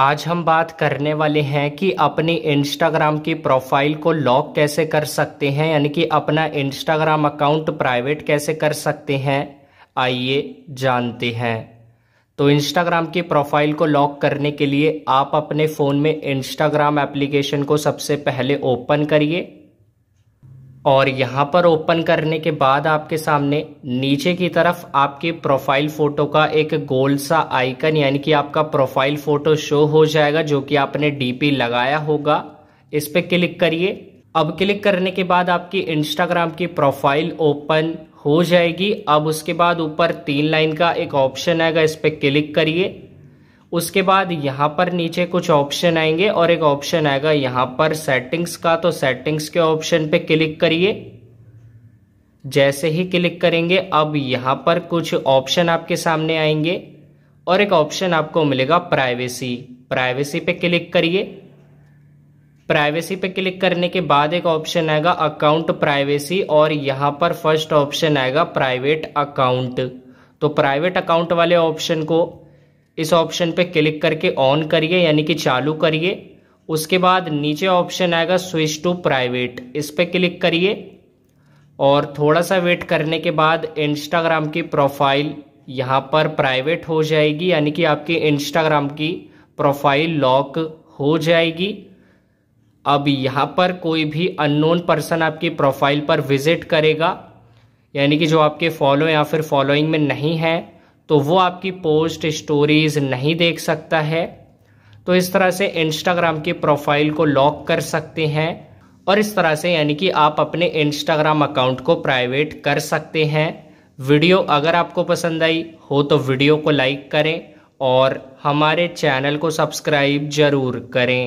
आज हम बात करने वाले हैं कि अपनी इंस्टाग्राम की प्रोफाइल को लॉक कैसे कर सकते हैं यानी कि अपना इंस्टाग्राम अकाउंट प्राइवेट कैसे कर सकते हैं आइए जानते हैं तो इंस्टाग्राम की प्रोफाइल को लॉक करने के लिए आप अपने फ़ोन में इंस्टाग्राम एप्लीकेशन को सबसे पहले ओपन करिए और यहाँ पर ओपन करने के बाद आपके सामने नीचे की तरफ आपकी प्रोफाइल फ़ोटो का एक गोल सा आइकन यानी कि आपका प्रोफाइल फ़ोटो शो हो जाएगा जो कि आपने डीपी लगाया होगा इस पर क्लिक करिए अब क्लिक करने के बाद आपकी इंस्टाग्राम की प्रोफाइल ओपन हो जाएगी अब उसके बाद ऊपर तीन लाइन का एक ऑप्शन आएगा इस पर क्लिक करिए उसके बाद यहाँ पर नीचे कुछ ऑप्शन आएंगे और एक ऑप्शन आएगा यहाँ पर सेटिंग्स का तो सेटिंग्स के ऑप्शन पे क्लिक करिए जैसे ही क्लिक करेंगे अब यहाँ पर कुछ ऑप्शन आपके सामने आएंगे और एक ऑप्शन आपको मिलेगा प्राइवेसी प्राइवेसी पे क्लिक करिए प्राइवेसी पे क्लिक करने के बाद एक ऑप्शन आएगा अकाउंट प्राइवेसी और यहाँ पर फर्स्ट ऑप्शन आएगा प्राइवेट अकाउंट तो प्राइवेट अकाउंट वाले ऑप्शन को इस ऑप्शन पे क्लिक करके ऑन करिए यानी कि चालू करिए उसके बाद नीचे ऑप्शन आएगा स्विच टू प्राइवेट इस पर क्लिक करिए और थोड़ा सा वेट करने के बाद इंस्टाग्राम की प्रोफाइल यहाँ पर प्राइवेट हो जाएगी यानी कि आपकी इंस्टाग्राम की प्रोफाइल लॉक हो जाएगी अब यहाँ पर कोई भी अननोन पर्सन आपकी प्रोफाइल पर विजिट करेगा यानी कि जो आपके फॉलो या फिर फॉलोइंग में नहीं है तो वो आपकी पोस्ट स्टोरीज नहीं देख सकता है तो इस तरह से इंस्टाग्राम की प्रोफाइल को लॉक कर सकते हैं और इस तरह से यानी कि आप अपने इंस्टाग्राम अकाउंट को प्राइवेट कर सकते हैं वीडियो अगर आपको पसंद आई हो तो वीडियो को लाइक करें और हमारे चैनल को सब्सक्राइब ज़रूर करें